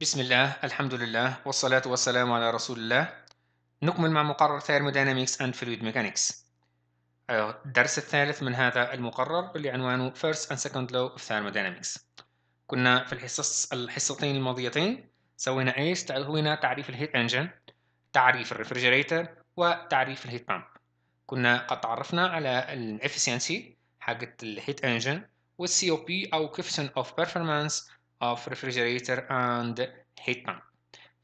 بسم الله الحمد لله والصلاة والسلام على رسول الله نكمل مع مقرر Thermodynamics and Fluid Mechanics الدرس الثالث من هذا المقرر اللي عنوانه First and Second Law of Thermodynamics كنا في الحصص الحصتين الماضيتين سوينا ايش؟ سوينا تعريف الهيت انجن تعريف الريفرجريتر وتعريف الهيت بامب كنا قد تعرفنا على الافيسينسي حقت الهيت انجن والسي او بي او كيفيشن اوف بيرفورمانس of refrigerator and heat pump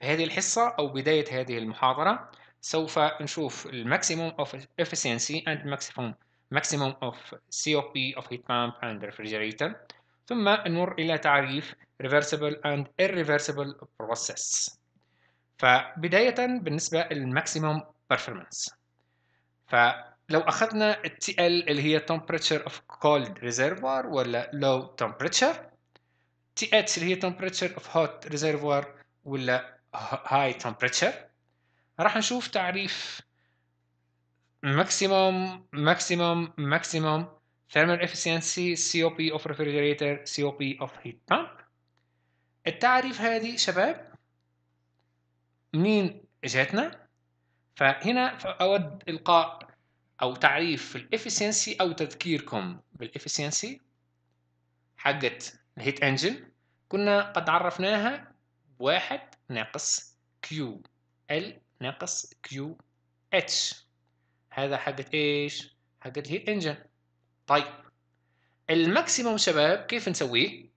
في هذه الحصة أو بداية هذه المحاضرة سوف نشوف maximum of efficiency and maximum maximum of COP of heat pump and refrigerator ثم نمر إلى تعريف reversible and irreversible process فبداية بالنسبة maximum performance فلو أخذنا TL اللي هي temperature of cold reservoir ولا low temperature تي اتش اللي هي temperature of hot reservoir ولا high temperature راح نشوف تعريف maximum maximum maximum thermal efficiency COP of refrigerator COP of heat pump التعريف هذه شباب منين جاتنا فهنا فأود إلقاء أو تعريف الإفشنسي أو تذكيركم بالإفشنسي حقت الهيت انجن كنا قد عرفناها واحد ناقص كيو ال ناقص كيو اتش هذا حقة ايش حقة الهيت انجن طيب الماكسيموم شباب كيف نسويه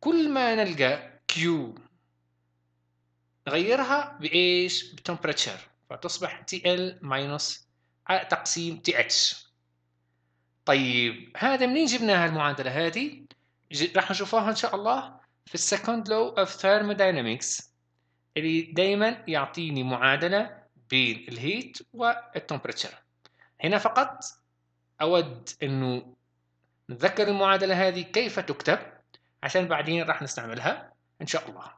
كل ما نلقى كيو نغيرها بايش بتمبراتشر فتصبح تي ال ماينس تقسيم تي اتش طيب هذا منين جبناها المعادله هذه راح نشوفوها ان شاء الله في السكند لو اوف ثيرموداينامكس اللي دايما يعطيني معادله بين الهيت والتمبرتشر هنا فقط اود انه نتذكر المعادله هذه كيف تكتب عشان بعدين راح نستعملها ان شاء الله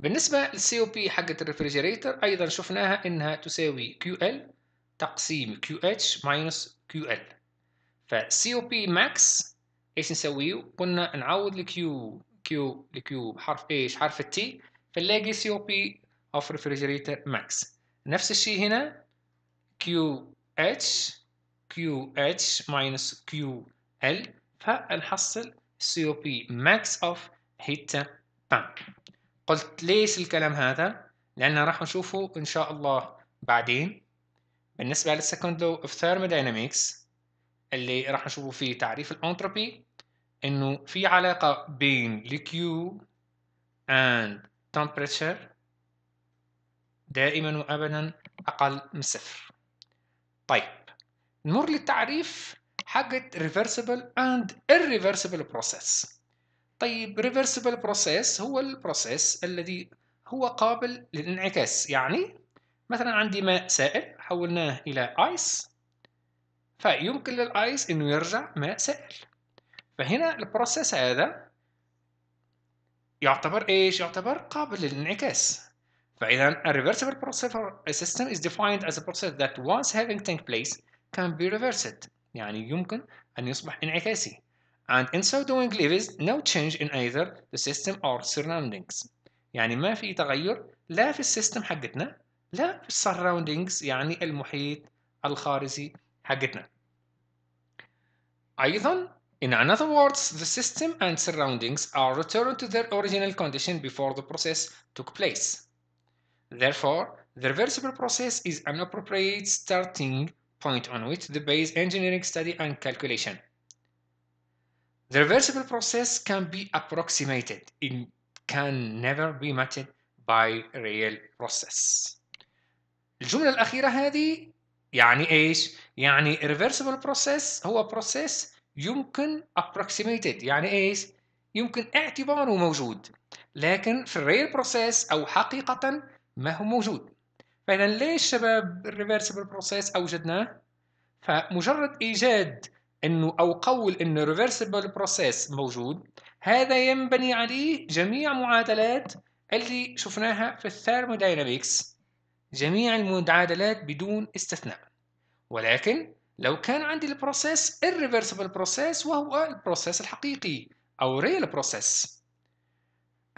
بالنسبة للسي او بي حقة الريفريجريتر أيضا شفناها إنها تساوي QL تقسيم QH ماينس QL فسي او بي ماكس ايش نسويو قلنا نعوض الكيو كيو الكيو بحرف ايش حرف التي فنلاقي سي او بي اوف ريفريجريتر ماكس نفس الشيء هنا كيو اتش كيو اتش ماينس كيو ال فنحصل سي او بي ماكس اوف هيت بانك قلت ليش الكلام هذا لان راح نشوفه ان شاء الله بعدين بالنسبه للسكند لو اوف ثيرموداينامكس اللي راح نشوفه فيه تعريف الانتروبي انه في علاقه بين Q and temperature دائما وابدا اقل من صفر طيب نمر للتعريف حقت reversible and irreversible process طيب reversible process هو البروسيس الذي هو قابل للانعكاس يعني مثلا عندي ماء سائل حولناه الى ice فيمكن للايس انه يرجع ماء سائل فهنا البروسيس هذا يعتبر ايش يعتبر قابل للانعكاس فاذا a reversible processor system is defined as a process that once having taken place can be reversed يعني يمكن ان يصبح انعكاسي and in so doing leaves no change in either the system or surroundings يعني ما في تغير لا في السيستم حقتنا لا في السراوندينجز يعني المحيط الخارجي حقتنا ايضا In other words, the system and surroundings are returned to their original condition before the process took place. Therefore, the reversible process is an appropriate starting point on which to base engineering study and calculation. The reversible process can be approximated. It can never be matched by real process. الجملة الأخيرة هذه يعني إيش؟ يعني reversible process هو process يمكن approximated يعني ايش يمكن اعتباره موجود لكن في الريل بروسيس او حقيقه ما هو موجود فاذا ليش شباب الريفرسبل بروسيس اوجدناه فمجرد ايجاد انه او قول انه ريفرسبل بروسيس موجود هذا ينبني عليه جميع معادلات اللي شفناها في الثيرموداينامكس جميع المعادلات بدون استثناء ولكن لو كان عندي البروسيس irreversible process وهو البروسيس الحقيقي أو real process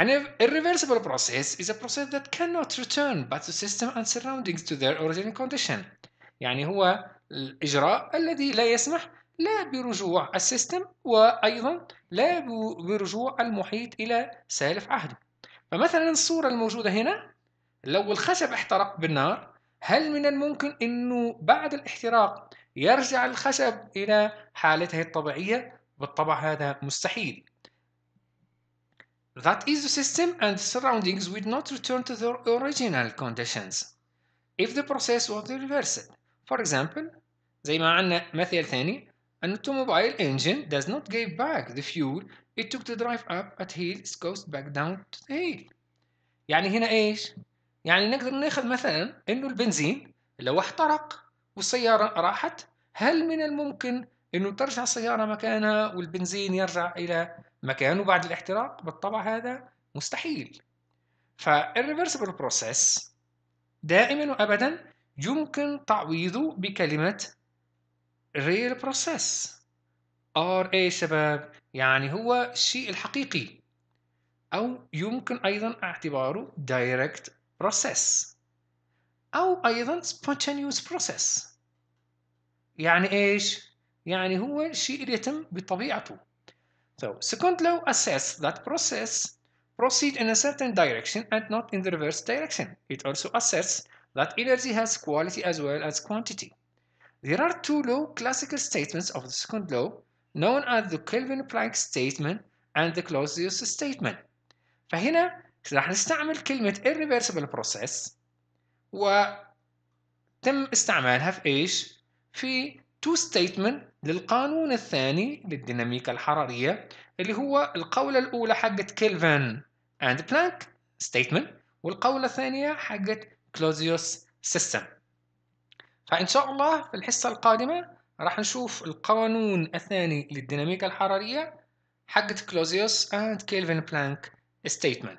An irreversible process is a process that cannot return but the system and surroundings to their original condition يعني هو الإجراء الذي لا يسمح لا برجوع السيستم وأيضا لا برجوع المحيط إلى سالف عهده فمثلا الصورة الموجودة هنا لو الخشب احترق بالنار هل من الممكن أنه بعد الاحتراق يرجع الخشب إلى حالته الطبيعية بالطبع هذا مستحيل That is the system and the surroundings will not return to their original conditions if the process was reversed. For example, زي ما عندنا مثال ثاني An automobile engine does not give back the fuel it took to drive up at hills goes back down to the hill. يعني هنا ايش؟ يعني نقدر ناخذ مثلا انه البنزين لو احترق والسيارة راحت هل من الممكن أنه ترجع السيارة مكانها والبنزين يرجع إلى مكانه بعد الاحتراق بالطبع هذا مستحيل فالريفرسبل بروسيس دائما وأبدا يمكن تعويضه بكلمة ريل بروسيس ار اي شباب يعني هو الشيء الحقيقي أو يمكن أيضا اعتباره direct process أو أيضا spontaneous process يعني إيش؟ يعني هو شيء يتم بطبيعته so second law assess that process proceed in a certain direction and not in the reverse direction it also asserts that energy has quality as well as quantity there are two law classical statements of the second law known as the Kelvin-Planck statement and the Clausius statement فهنا راح نستعمل كلمة irreversible process وتم استعمالها في ايش؟ في تو ستيتمنت للقانون الثاني للديناميكا الحرارية اللي هو القولة الأولى حقت كيلفن أند بلانك ستيتمنت والقولة الثانية حقت كلوزيوس سيستم فإن شاء الله في الحصة القادمة راح نشوف القانون الثاني للديناميكا الحرارية حقت كلوزيوس أند كيلفن بلانك ستيتمنت